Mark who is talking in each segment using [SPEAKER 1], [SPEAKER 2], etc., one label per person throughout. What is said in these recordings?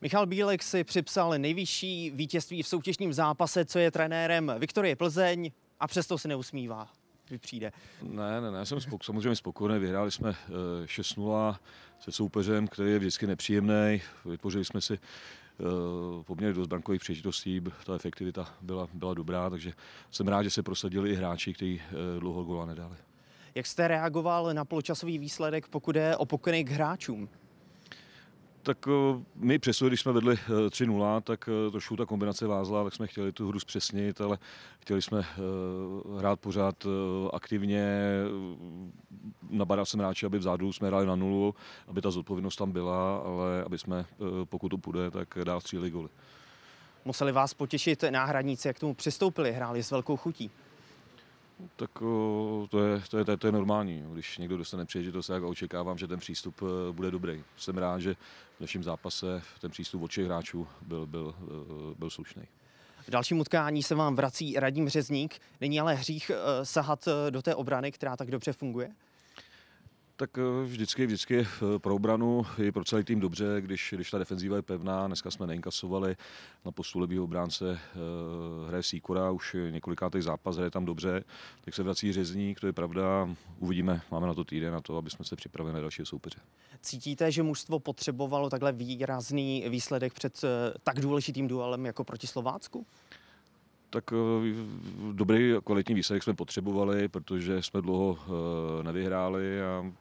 [SPEAKER 1] Michal Bílek si připsal nejvyšší vítězství v soutěžním zápase, co je trenérem Viktorie Plzeň a přesto se neusmívá. Vy
[SPEAKER 2] přijde. Ne, ne, ne, jsem spok- samozřejmě spokojený. Vyhráli jsme 6-0 eh, se soupeřem, který je vždycky nepříjemný. Vytvořili jsme si eh, poměrně dost brankových příležitostí, ta efektivita byla, byla dobrá, takže jsem rád, že se prosadili i hráči, kteří eh, dlouho gola nedali.
[SPEAKER 1] Jak jste reagoval na poločasový výsledek, pokud je o pokyny k hráčům?
[SPEAKER 2] tak eh, my přesto, když jsme vedli 3-0, eh, tak eh, trošku ta kombinace vázla, tak jsme chtěli tu hru zpřesnit, ale chtěli jsme hrát pořád aktivně. Nabadal jsem hráči, aby vzadu jsme hráli na nulu, aby ta zodpovědnost tam byla, ale aby jsme, pokud to půjde, tak dál stříli goly.
[SPEAKER 1] Museli vás potěšit náhradníci, jak k tomu přistoupili, hráli s velkou chutí.
[SPEAKER 2] Tak eh, to je, to, je, to, je, to je normální. Když někdo dostane příležitost, jak očekávám, že ten přístup eh, bude dobrý. Jsem rád, že v dnešním zápase ten přístup od všech hráčů byl, byl, eh, byl slušný.
[SPEAKER 1] V dalším utkání se vám vrací Radim Řezník. Není ale hřích sahat do té obrany, která tak dobře funguje?
[SPEAKER 2] Tak eh, vždycky, vždycky eh, pro obranu i pro celý tým dobře, když, když ta defenzíva je pevná. Dneska jsme neinkasovali na postu levýho obránce eh, hraje Sýkora, už několikátý zápas hraje tam dobře, tak se vrací řezník, to je pravda. Uvidíme, máme na to týden na to, aby jsme se připravili na další soupeře.
[SPEAKER 1] Cítíte, že mužstvo potřebovalo takhle výrazný výsledek před tak důležitým duelem jako proti Slovácku?
[SPEAKER 2] Tak dobrý kvalitní výsledek jsme potřebovali, protože jsme dlouho nevyhráli a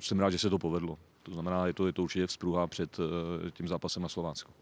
[SPEAKER 2] jsem rád, že se to povedlo. To znamená, je to, je to určitě vzpruha před eh, tím zápasem na Slovácku.